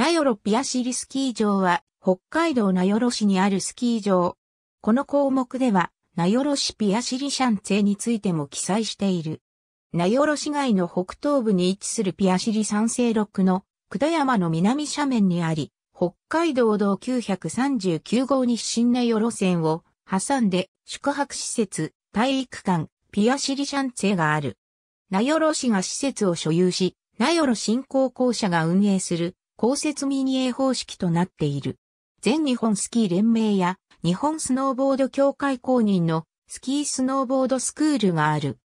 名寄ピアシリスキー場は、北海道名寄市にあるスキー場。この項目では、名寄市ピアシリシャンツェについても記載している。名寄市街の北東部に位置するピアシリ山西六の下山の南斜面にあり、北海道道939号に新名寄線を挟んで宿泊施設、体育館、ピアシリシャンツェがある。名寄市が施設を所有し、名寄振興公社が運営する公設民営方式となっている。全日本スキー連盟や日本スノーボード協会公認のスキースノーボードスクールがある。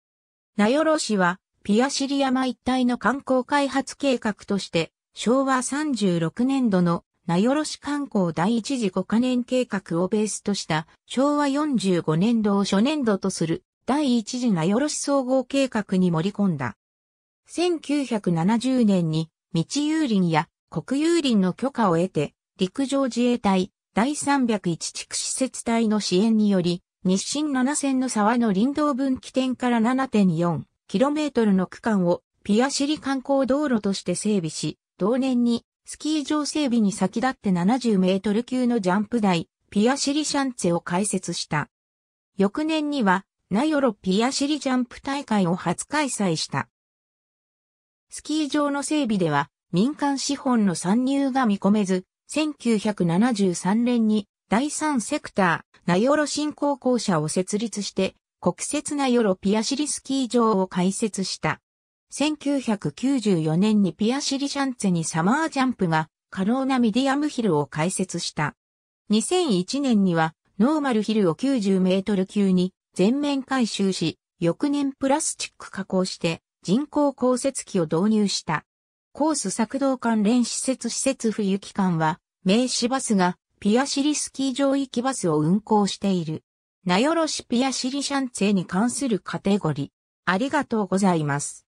名寄市はピアシリ山一帯の観光開発計画として昭和36年度の名寄市観光第一次5カ年計画をベースとした昭和45年度を初年度とする第一次名寄市総合計画に盛り込んだ。1970年に道有林や国有林の許可を得て、陸上自衛隊第301地区施設隊の支援により、日清7線の沢の林道分岐点から 7.4km の区間をピアシリ観光道路として整備し、同年にスキー場整備に先立って70メートル級のジャンプ台、ピアシリシャンツェを開設した。翌年には、ナヨロピアシリジャンプ大会を初開催した。スキー場の整備では、民間資本の参入が見込めず、1973年に第三セクター、ナヨロ新興公社を設立して、国設ナヨロピアシリスキー場を開設した。1994年にピアシリシャンツェにサマージャンプが可能なミディアムヒルを開設した。2001年にはノーマルヒルを90メートル級に全面回収し、翌年プラスチック加工して人工降雪機を導入した。コース作動関連施設施設冬期間は、名刺バスが、ピアシリスキー上きバスを運行している。名寄しピアシリシャンツェに関するカテゴリー。ありがとうございます。